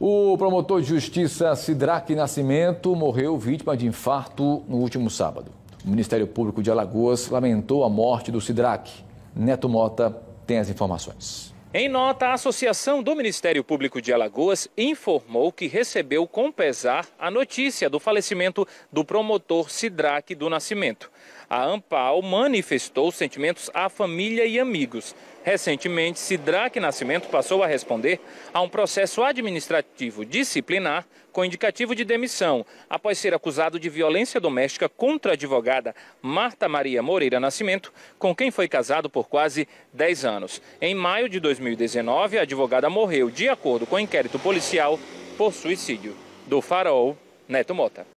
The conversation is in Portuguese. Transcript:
O promotor de justiça Sidraque Nascimento morreu vítima de infarto no último sábado. O Ministério Público de Alagoas lamentou a morte do Sidraque. Neto Mota tem as informações. Em nota, a Associação do Ministério Público de Alagoas informou que recebeu com pesar a notícia do falecimento do promotor Sidraque do Nascimento. A AMPAL manifestou sentimentos à família e amigos. Recentemente, Sidraque Nascimento passou a responder a um processo administrativo disciplinar com indicativo de demissão, após ser acusado de violência doméstica contra a advogada Marta Maria Moreira Nascimento, com quem foi casado por quase 10 anos. Em maio de 2019, a advogada morreu, de acordo com o inquérito policial, por suicídio. Do Farol, Neto Mota.